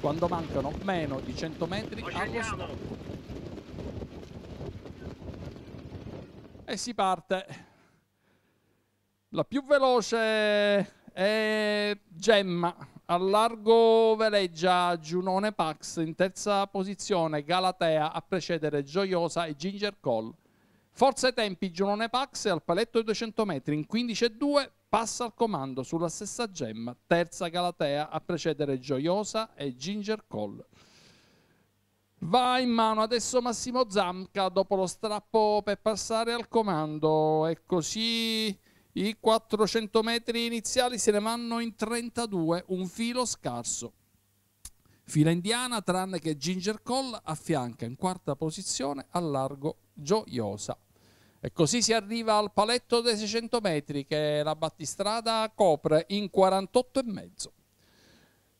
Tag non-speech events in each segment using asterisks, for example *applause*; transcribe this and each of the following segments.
quando mancano meno di 100 metri allo stop. E si parte. La più veloce è Gemma, a largo veleggia Giunone Pax, in terza posizione Galatea a precedere Gioiosa e Ginger Call. Forza ai tempi Giunone Pax al paletto ai 200 metri in 15 e 2, passa al comando sulla stessa gemma, terza Galatea a precedere Gioiosa e Ginger Cole. Va in mano adesso Massimo Zamca dopo lo strappo per passare al comando e così i 400 metri iniziali se ne vanno in 32, un filo scarso. Fila indiana tranne che Ginger Cole affianca in quarta posizione a largo Gioiosa. E così si arriva al paletto dei 600 metri che la battistrada copre in 48,5.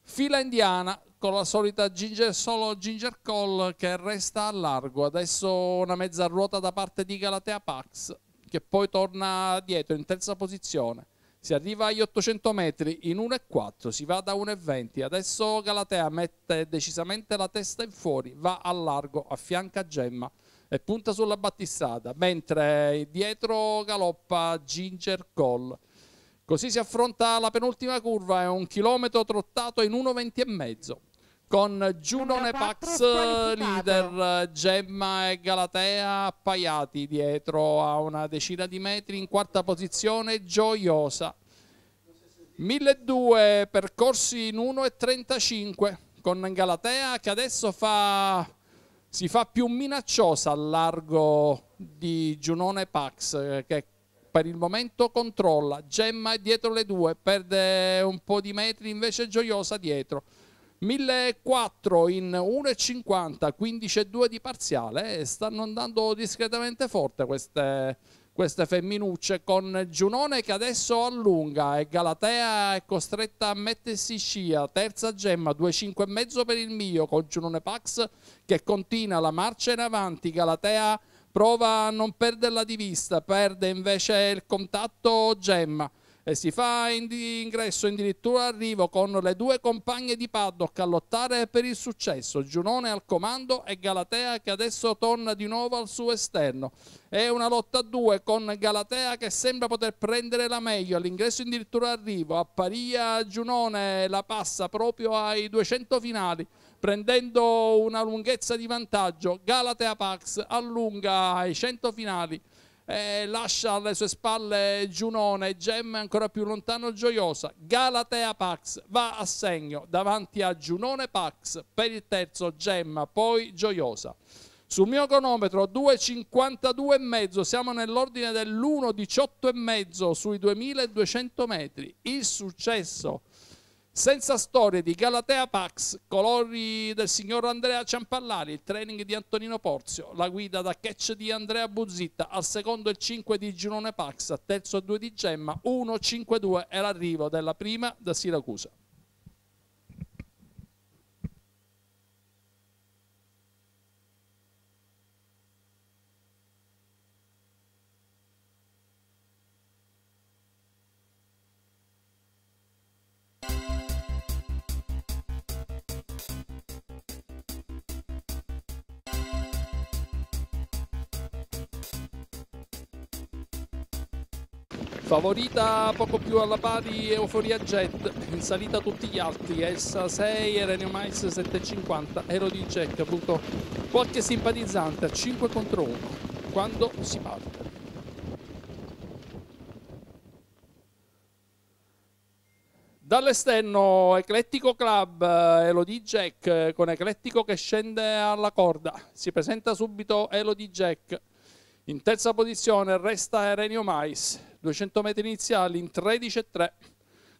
Fila indiana con la solita ginger, solo ginger call che resta a largo. Adesso una mezza ruota da parte di Galatea Pax che poi torna dietro in terza posizione. Si arriva agli 800 metri in 1,4, si va da 1,20. Adesso Galatea mette decisamente la testa in fuori, va a largo, affianca Gemma e punta sulla battissata, mentre dietro galoppa Ginger Call. Così si affronta la penultima curva, è un chilometro trottato in 1,20 e mezzo con Giunone Pax leader, Gemma e Galatea appaiati dietro a una decina di metri in quarta posizione gioiosa. 1200 percorsi in 1,35 con Galatea che adesso fa si fa più minacciosa al largo di Giunone Pax eh, che per il momento controlla, Gemma è dietro le due, perde un po' di metri invece Gioiosa dietro. 1.400 in 1,50, 15,2 di parziale, stanno andando discretamente forte queste queste femminucce con Giunone che adesso allunga e Galatea è costretta a mettersi scia, terza gemma 2,5 per il mio con Giunone Pax che continua la marcia in avanti, Galatea prova a non perderla di vista, perde invece il contatto gemma e si fa ingresso addirittura arrivo con le due compagne di Paddock a lottare per il successo, Giunone al comando e Galatea che adesso torna di nuovo al suo esterno. È una lotta a due con Galatea che sembra poter prendere la meglio, all'ingresso addirittura arrivo, a Paria Giunone la passa proprio ai 200 finali prendendo una lunghezza di vantaggio. Galatea Pax allunga ai 100 finali eh, lascia alle sue spalle Giunone, Gemma ancora più lontano Gioiosa, Galatea Pax va a segno davanti a Giunone Pax per il terzo Gemma, poi Gioiosa. Sul mio cronometro 2,52 2,52,5, siamo nell'ordine dell'1,18 e mezzo sui 2200 metri. Il successo senza storie di Galatea Pax, colori del signor Andrea Ciampallari, il training di Antonino Porzio, la guida da catch di Andrea Buzzitta, al secondo il 5 di Girone Pax, al terzo il 2 di Gemma, 1-5-2 e l'arrivo della prima da Siracusa. Favorita poco più alla pari Euforia Jet, in salita tutti gli altri, Elsa 6 Erenio Renio Mais 750, Ero di Jack, appunto qualche simpatizzante a 5 contro 1 quando si parte. Dall'esterno Eclettico Club, Elodie Jack con Eclettico che scende alla corda, si presenta subito Elodie Jack, in terza posizione resta Erenio Mais, 200 metri iniziali in 13,3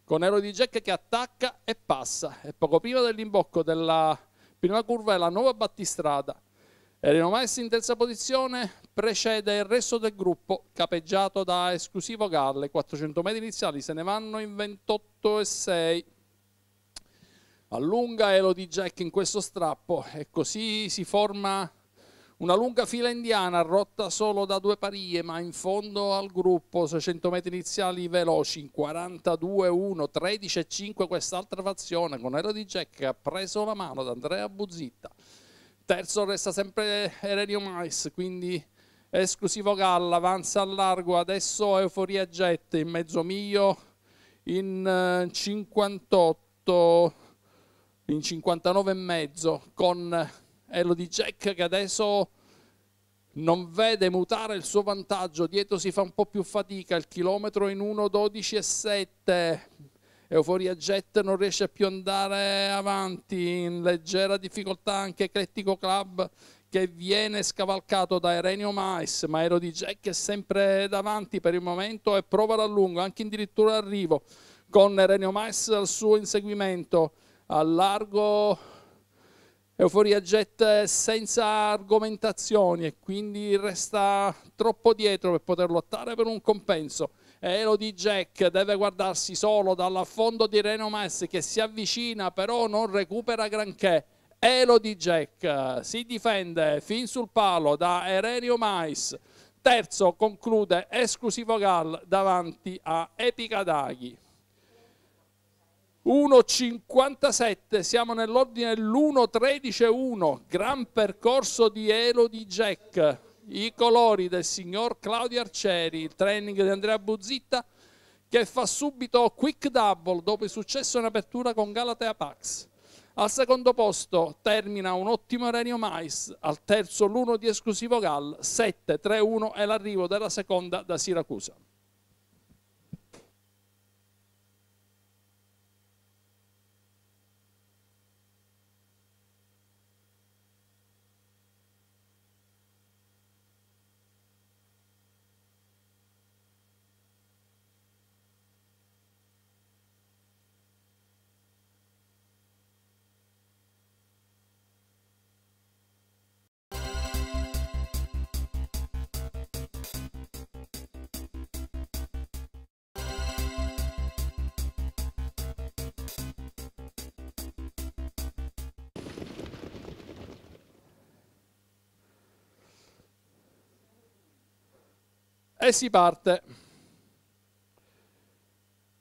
con Ero di Jack che attacca e passa e poco prima dell'imbocco della prima curva è la nuova battistrada. Erino Maes in terza posizione precede il resto del gruppo capeggiato da esclusivo Galle, 400 metri iniziali se ne vanno in 28,6 allunga Elo Jack in questo strappo e così si forma una lunga fila indiana rotta solo da due parie, ma in fondo al gruppo 600 metri iniziali veloci in 42-1, 13-5 quest'altra fazione con Ero di Jack che ha preso la mano da Andrea Buzzitta. Terzo resta sempre Erenio Mais, quindi esclusivo Galla, avanza al largo, adesso Euforia Jet in mezzo miglio in 58, eh, in 59 e mezzo con di Jack che adesso non vede mutare il suo vantaggio, dietro si fa un po' più fatica, il chilometro in 1.12.7, Euforia Jet non riesce più ad andare avanti, in leggera difficoltà anche Eclettico Club che viene scavalcato da Erenio Mais, ma Ero di Jack è sempre davanti per il momento e prova l'allungo, anche addirittura arrivo con Erenio Mais al suo inseguimento, al largo Euforia Jet senza argomentazioni e quindi resta troppo dietro per poter lottare per un compenso. Elodie Jack deve guardarsi solo dall'affondo di Renomes che si avvicina però non recupera granché. Elodie Jack si difende fin sul palo da Erenio Mais. Terzo conclude esclusivo Gal davanti a Epica Daghi. 1.57, siamo nell'ordine l'1.13.1, gran percorso di Elodie Jack, i colori del signor Claudio Arcieri, il training di Andrea Buzzitta che fa subito quick double dopo il successo in apertura con Galatea Pax. Al secondo posto termina un ottimo Renio Mais, al terzo l'uno di esclusivo Gal, 7-3-1 e l'arrivo della seconda da Siracusa. e si parte.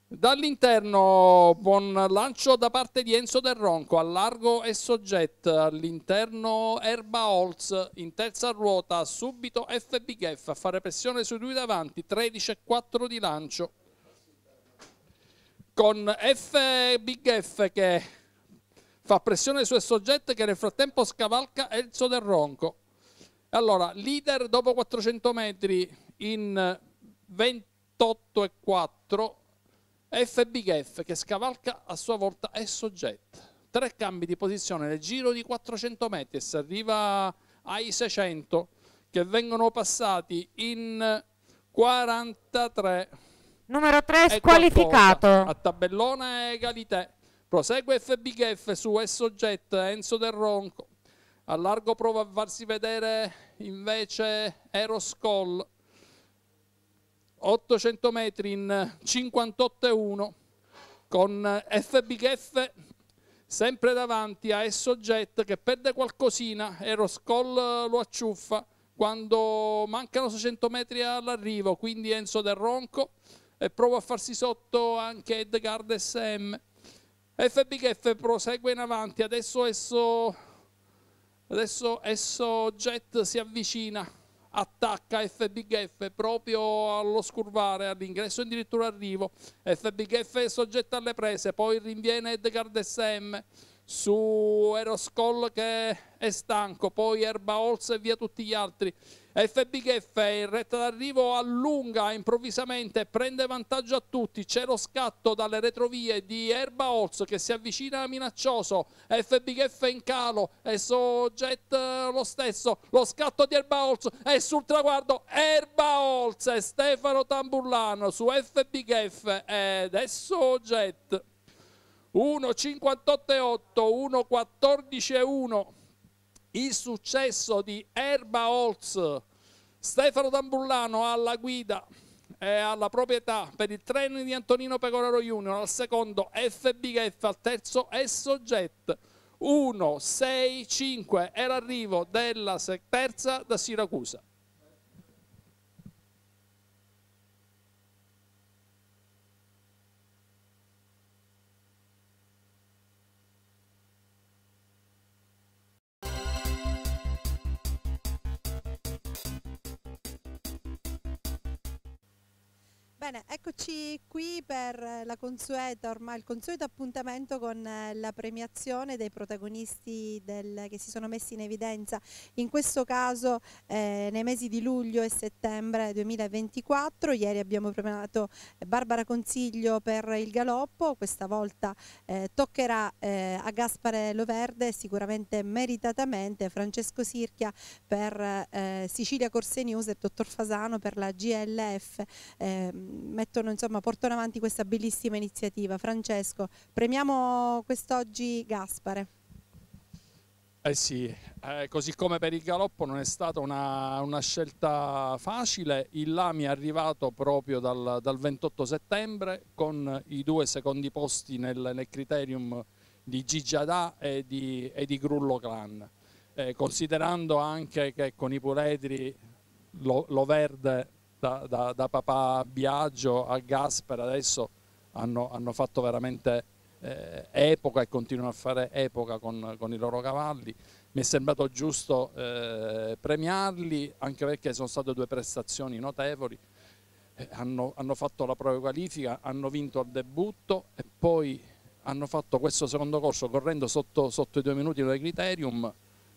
Dall'interno, buon lancio da parte di Enzo Del Ronco, a largo e soggetto, all'interno Erba Holz, in terza ruota, subito FBGF, a fare pressione sui due davanti, 13 e 4 di lancio. Con FBGF che fa pressione su Soggetto che nel frattempo scavalca Enzo Del Ronco. Allora, leader dopo 400 metri in 28 e 4, F che scavalca a sua volta S-Jet. Tre cambi di posizione nel giro di 400 metri e si arriva ai 600 che vengono passati in 43. Numero 3 squalificato. A tabellone Galité. Prosegue F su S-Jet Enzo Del Ronco. A largo prova a farsi vedere invece Eros Col, 800 metri in 58,1 con FBGF sempre davanti a Esso Jet che perde qualcosina, Eros Col lo acciuffa quando mancano 600 metri all'arrivo, quindi Enzo Del Ronco e prova a farsi sotto anche Edgard SM. FBGF prosegue in avanti, adesso Esso Adesso esso Jet si avvicina, attacca FBGF proprio allo scurvare, all'ingresso addirittura arrivo. FBGF è soggetta alle prese, poi rinviene Edgar SM su Eroscol che è stanco, poi Erba Holz e via tutti gli altri. FBGF Gaffa in retta d'arrivo allunga improvvisamente, prende vantaggio a tutti, c'è lo scatto dalle retrovie di Erba Holz che si avvicina minaccioso, FBGF in calo, Esso Jet eh, lo stesso, lo scatto di Erba Holz è sul traguardo, Erba Holz e Stefano Tamburlano su FBGF ed Esso Jet FB Gaffa ed è soggetto 1,58,8, 1 il successo di Erba Holz, Stefano Tambullano alla guida e alla proprietà per il treno di Antonino Pecoraro Junior, al secondo FBF, al terzo Essojet 1, 6, 5 e l'arrivo della terza da Siracusa. Bene, eccoci qui per la consueta, ormai il consueto appuntamento con eh, la premiazione dei protagonisti del, che si sono messi in evidenza, in questo caso eh, nei mesi di luglio e settembre 2024. Ieri abbiamo premiato eh, Barbara Consiglio per il galoppo, questa volta eh, toccherà eh, a Gaspare Loverde, sicuramente meritatamente, Francesco Sirchia per eh, Sicilia Corse News e dottor Fasano per la GLF ehm, mettono, insomma, portano avanti questa bellissima iniziativa. Francesco, premiamo quest'oggi Gaspare. Eh sì, eh, così come per il galoppo non è stata una, una scelta facile, il Lami è arrivato proprio dal, dal, 28 settembre con i due secondi posti nel, nel criterium di Gigiadà e di, e di Grullo Clan, eh, considerando anche che con i puledri lo, lo verde da, da, da papà Biagio a Gasper adesso hanno, hanno fatto veramente eh, epoca e continuano a fare epoca con, con, i loro cavalli. Mi è sembrato giusto eh, premiarli anche perché sono state due prestazioni notevoli. Eh, hanno, hanno, fatto la propria qualifica, hanno vinto al debutto e poi hanno fatto questo secondo corso correndo sotto, sotto i due minuti del criterium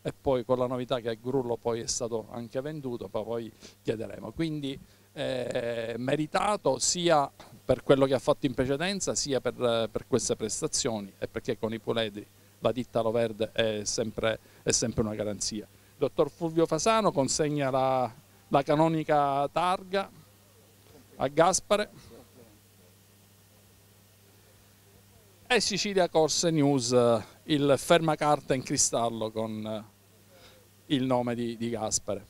e poi con la novità che Grullo poi è stato anche venduto, poi chiederemo. Quindi eh, meritato sia per quello che ha fatto in precedenza sia per, per queste prestazioni e perché con i Puledri la ditta Lo Verde è sempre, è sempre una garanzia. dottor Fulvio Fasano consegna la, la canonica targa a Gaspare e Sicilia Corse News il fermacarte in cristallo con il nome di, di Gaspare.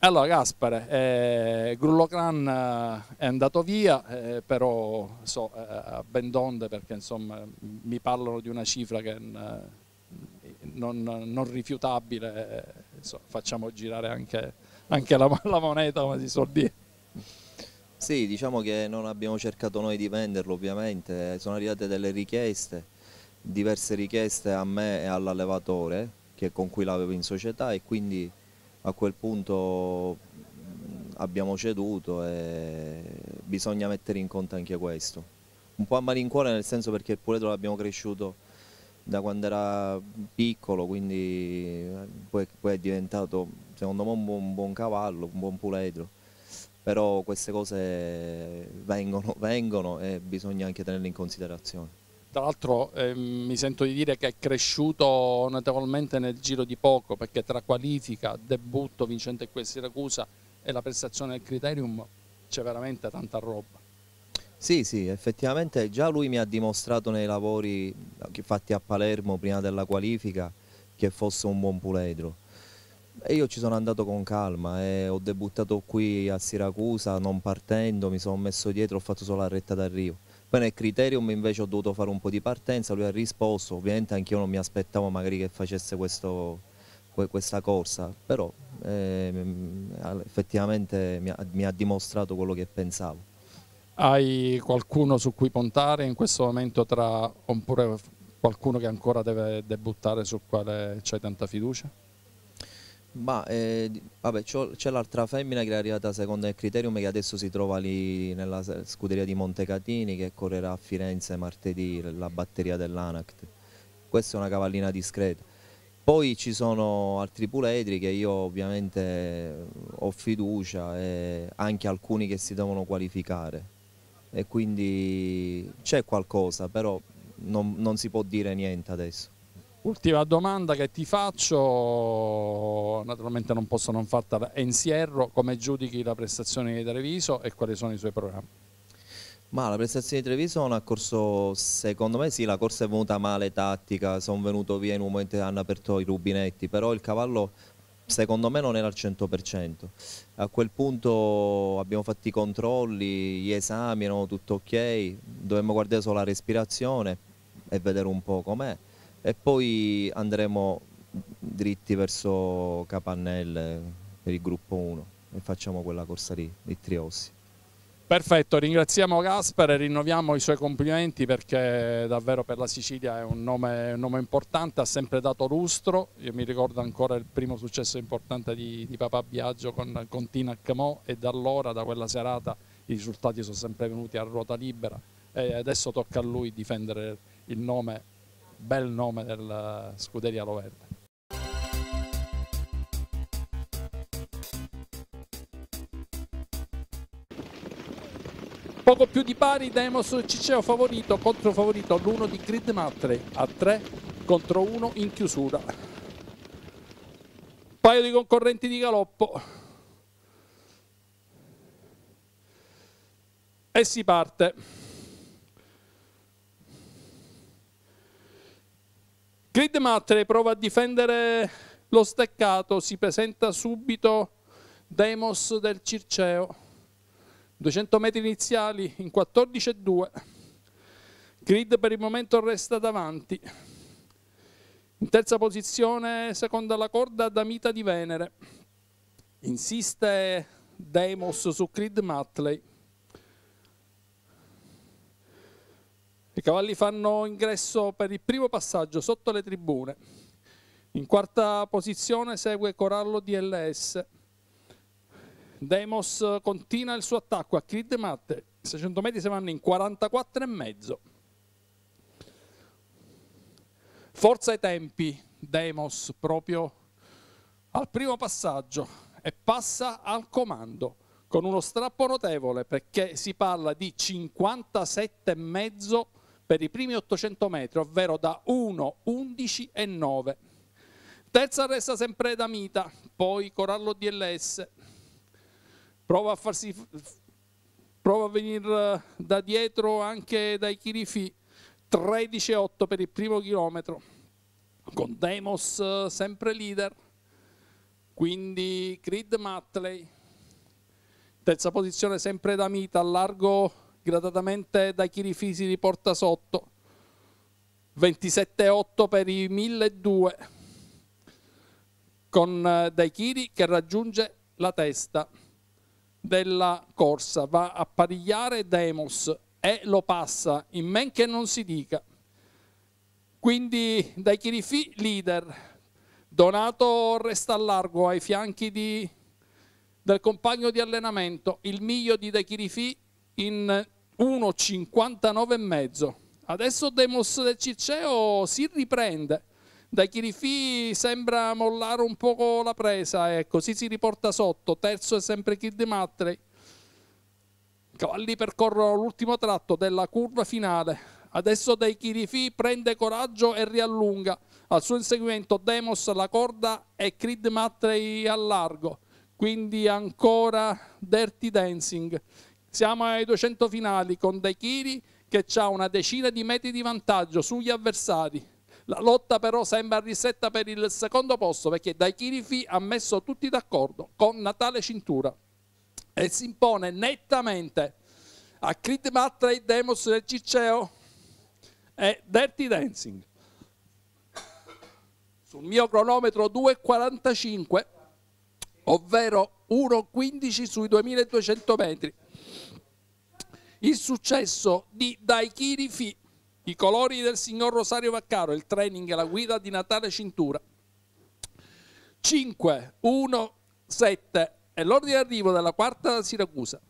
Allora Gaspare, eh, Grullocran eh, è andato via, eh, però so, eh, a Bendonde perché insomma mi parlano di una cifra che eh, non, non rifiutabile, insomma, eh, facciamo girare anche, anche la, *laughs* la, moneta come si suol dire. Sì, diciamo che non abbiamo cercato noi di venderlo ovviamente, sono arrivate delle richieste, diverse richieste a me e all'allevatore che, con cui l'avevo in società e quindi a quel punto mm, abbiamo ceduto e bisogna mettere in conto anche questo. Un po' a malincuore nel senso perché il Puledro l'abbiamo cresciuto da quando era piccolo, quindi eh, poi, poi è diventato secondo me un buon, un buon, cavallo, un buon puledro. Però queste cose vengono, *laughs* vengono e bisogna anche tenerle in considerazione tra l'altro eh, mi sento di dire che è cresciuto notevolmente nel giro di poco perché tra qualifica, debutto vincente qui a Siracusa e la prestazione del criterium c'è veramente tanta roba. Sì, sì, effettivamente già lui mi ha dimostrato nei lavori fatti a Palermo prima della qualifica che fosse un buon puledro. E io ci sono andato con calma, e ho debuttato qui a Siracusa non partendo, mi sono messo dietro, ho fatto solo la retta d'arrivo Bene, Criterium invece ho dovuto fare un po' di partenza, lui ha risposto, ovviamente anch'io non mi aspettavo magari che facesse questo, questa corsa, però eh, effettivamente mi ha, mi ha dimostrato quello che pensavo. Hai qualcuno su cui puntare in questo momento tra, oppure qualcuno che ancora deve debuttare sul quale c'hai tanta fiducia? Ma eh, vabbè, c'è l'altra femmina che è arrivata secondo il criterium e che adesso si trova lì nella scuderia di Montecatini che correrà a Firenze martedì la batteria dell'Anact. Questa è una cavallina discreta. Poi ci sono altri puledri che io ovviamente eh, ho fiducia e anche alcuni che si devono qualificare e quindi c'è qualcosa però non, non si può dire niente adesso. Ultima domanda che ti faccio, naturalmente non posso non farla è in Sierro, come giudichi la prestazione di Treviso e quali sono i suoi programmi? Ma la prestazione di Treviso è ha corso, secondo me sì, la corsa è venuta male tattica, sono venuto via in un momento che hanno aperto i rubinetti, però il cavallo secondo me non era al 100%. A quel punto abbiamo fatto i controlli, gli esami, erano tutto ok, dovevamo guardare solo la respirazione e vedere un po' com'è e poi andremo dritti verso Capannelle per il gruppo 1 e facciamo quella corsa lì di Triossi. Perfetto, ringraziamo Gasper e rinnoviamo i suoi complimenti perché davvero per la Sicilia è un nome, un nome importante, ha sempre dato lustro, io mi ricordo ancora il primo successo importante di, di Papà Biagio con, con Tina Camò e da allora, da quella serata, i risultati sono sempre venuti a ruota libera e adesso tocca a lui difendere il nome bel nome della scuderia Loverde. Poco più di pari Demos Ciceo favorito contro favorito l'1 di Grid Matre a 3 contro 1 in chiusura. Paio di concorrenti di galoppo. E si parte. Grid Matre prova a difendere lo steccato, si presenta subito Demos del Circeo, 200 metri iniziali in 14,2, Grid per il momento resta davanti, in terza posizione seconda la corda Damita di Venere, insiste Demos su Creed Matley, I cavalli fanno ingresso per il primo passaggio sotto le tribune. In quarta posizione segue Corallo DLS. Demos continua il suo attacco a Kid Matte. 600 metri se vanno in 44,5. Forza ai tempi, Demos proprio al primo passaggio e passa al comando con uno strappo notevole perché si parla di 57,5 per i primi 800 metri, ovvero da 1, 11 e 9. Terza resta sempre Damita, poi Corallo DLS. Prova a farsi prova a venire eh, da dietro anche dai Chirifi 13-8 per il primo chilometro con Demos eh, sempre leader quindi Creed Matley terza posizione sempre da Mita largo gradatamente da Chirifisi li porta sotto. 27-8 per i 1002 con eh, Daichiri che raggiunge la testa della corsa, va a parigliare Demos e lo passa, in men che non si dica. Quindi Daichirifi leader, Donato resta a largo ai fianchi di, del compagno di allenamento, il miglio di Daichirifi in 1,59,5. Adesso Demos del Circeo si riprende. Dai Chirifi sembra mollare un poco la presa e così si riporta sotto. Terzo è sempre Kid De Matrey. Cavalli percorrono l'ultimo tratto della curva finale. Adesso Dai Chirifi prende coraggio e riallunga. Al suo inseguimento Demos la corda e Creed Matrey al largo. Quindi ancora Dirty Dancing. Siamo ai 200 finali con Daikiri che ha una decina di metri di vantaggio sugli avversari. La lotta però sembra risetta per il secondo posto perché Daikiri Fi ha messo tutti d'accordo con Natale Cintura e si impone nettamente a Creed Matra e Demos del Cicceo e Dirty Dancing. Sul mio cronometro 2.45, ovvero 1.15 sui 2200 metri. Il successo di Daikiri Fi, i colori del signor Rosario Vaccaro, il training e la guida di Natale Cintura. 5, 1, 7 è l'ordine d'arrivo della quarta da Siracusa.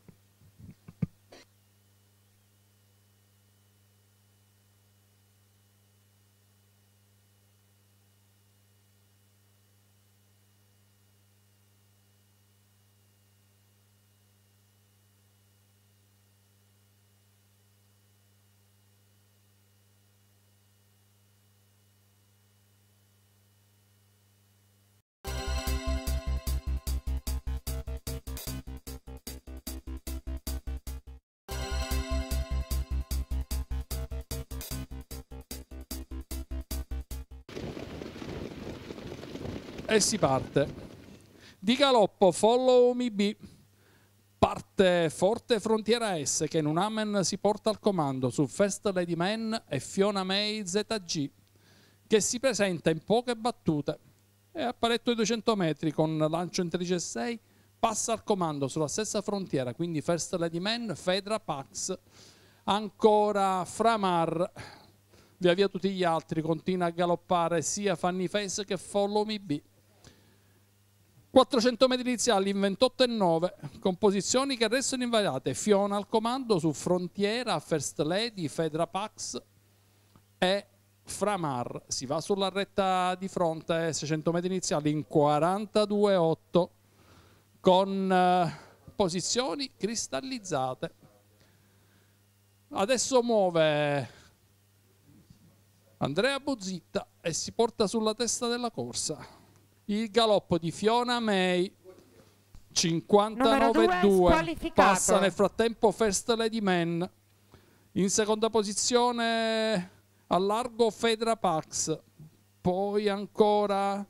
E si parte. Di galoppo, follow me B. Parte forte Frontiera S che in un amen si porta al comando su Fest Lady Man e Fiona May ZG che si presenta in poche battute e a paletto di 200 metri con lancio in 13,6 passa al comando sulla stessa frontiera quindi First Lady Man, Fedra, Pax ancora Framar via via tutti gli altri, continua a galoppare sia Fanny Face che Follow Me B. 400 metri iniziali in 28 e 9, composizioni che restano invariate. Fiona al comando su Frontiera, First Lady, Fedra Pax e Framar. Si va sulla retta di fronte, 600 metri iniziali in 42,8 con eh, posizioni cristallizzate. Adesso muove Andrea Bozzitta e si porta sulla testa della corsa. Il galoppo di Fiona May 59-2 passa nel frattempo First Lady Man in seconda posizione a largo Fedra Pax poi ancora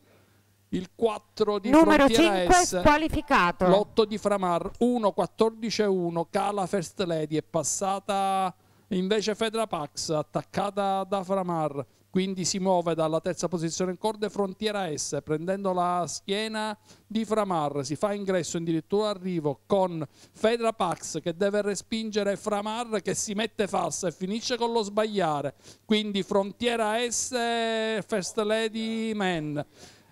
il 4 di numero Frontiera 5 S, qualificato l'8 di Framar 1-14-1 cala First Lady è passata Invece Fedra Pax, attaccata da Framar, quindi si muove dalla terza posizione in corde frontiera S, prendendo la schiena di Framar, si fa ingresso addirittura arrivo con Fedra Pax che deve respingere Framar che si mette falsa e finisce con lo sbagliare, quindi frontiera S, First Lady Man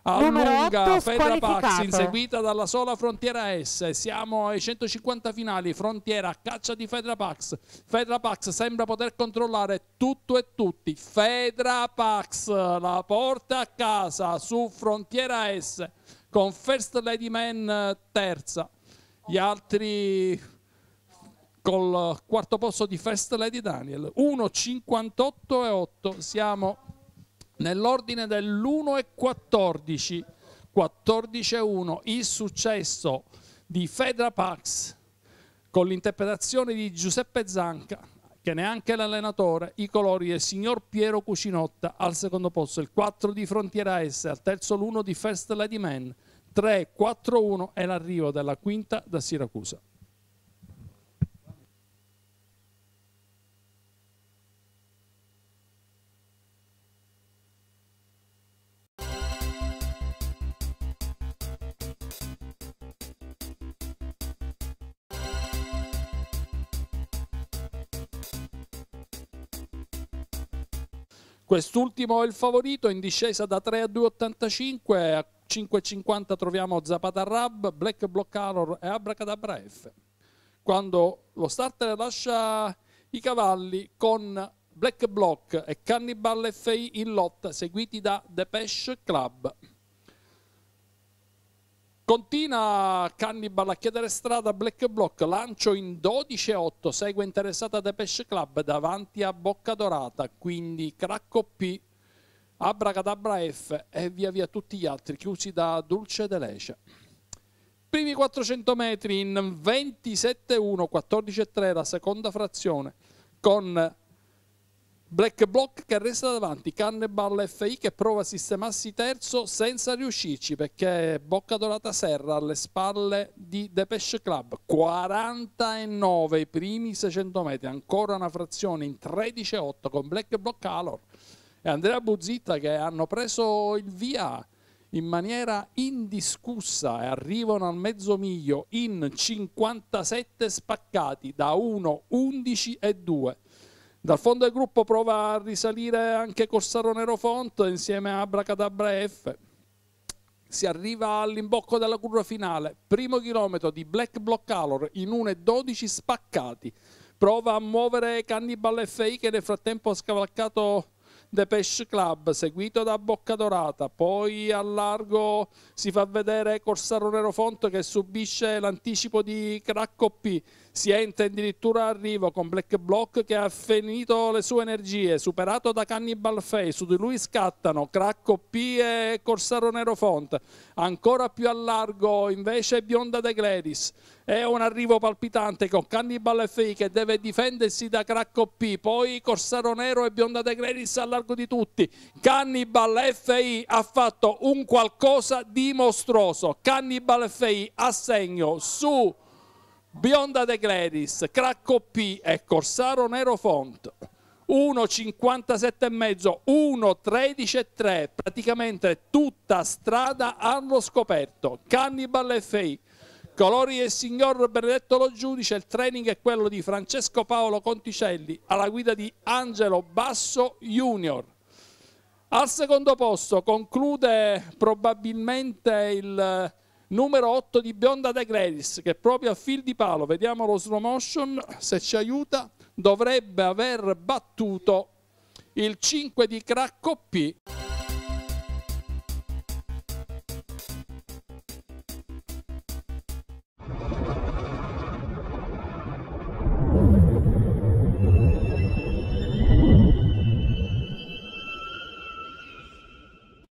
allunga 8, Fedra Pax inseguita dalla sola Frontiera S siamo ai 150 finali Frontiera caccia di Fedra Pax Fedra Pax sembra poter controllare tutto e tutti Fedra Pax la porta a casa su Frontiera S con First Lady Man terza gli altri col quarto posto di First Lady Daniel 1.58 e 8 siamo nell'ordine dell'1 e 14, 14 e 1, il successo di Fedra Pax con l'interpretazione di Giuseppe Zanca, che neanche l'allenatore, i colori del signor Piero Cucinotta al secondo posto, il 4 di Frontiera S, al terzo l'1 di First Lady Man, 3-4-1 e l'arrivo della quinta da Siracusa. Quest'ultimo è il favorito, in discesa da 3 a 2,85, a 5,50 troviamo Zapata Rab, Black Block Arror e Abracadabra F. Quando lo starter lascia i cavalli con Black Block e Cannibal FI in lotta, seguiti da The Pesh Club. Continua Cannibal a chiedere strada Black Block, lancio in 12-8, segue interessata Depeche Club davanti a Bocca Dorata, quindi Cracco P, Abracadabra F e via via tutti gli altri, chiusi da Dulce Delece. Primi 400 metri in 27-1, 14-3 la seconda frazione, con Black Block che resta davanti, Cannebal FI che prova a sistemarsi terzo senza riuscirci perché Bocca Dorata Serra alle spalle di Depeche Club, 49 i primi 600 metri, ancora una frazione in 13-8 con Black Block Alor e Andrea Buzzitta che hanno preso il via in maniera indiscussa e arrivano al mezzo miglio in 57 spaccati da 1, 11 e 2 dal fondo del gruppo prova a risalire anche Corsaro Nero Font insieme a Bracadabra F. Si arriva all'imbocco della curva finale, primo chilometro di Black Block Color in 1.12 spaccati. Prova a muovere Cannibal FI che nel frattempo ha scavalcato Depeche Club, seguito da Bocca Dorata, poi a largo si fa vedere Corsaro Nero Font che subisce l'anticipo di Crack P si entra addirittura a arrivo con Black Block che ha finito le sue energie, superato da Cannibal Face, su di lui scattano Cracco P e Corsaro Nero Font. Ancora più a largo invece Bionda De Gladys. È un arrivo palpitante con Cannibal Face che deve difendersi da Cracco P, poi Corsaro Nero e Bionda De Gladys a largo di tutti. Cannibal FI ha fatto un qualcosa di mostruoso. Cannibal FI a segno su Bionda De Gladys, Cracco P e Corsaro Nero Font. 1,57,5, 1,13,3, praticamente tutta strada hanno scoperto. Cannibal FI, Colori del signor Benedetto Lo Giudice, il training è quello di Francesco Paolo Conticelli alla guida di Angelo Basso Junior. Al secondo posto conclude probabilmente il numero 8 di Bionda De Gredis, che è proprio a fil di palo, vediamo lo slow motion se ci aiuta, dovrebbe aver battuto il 5 di Cracco P.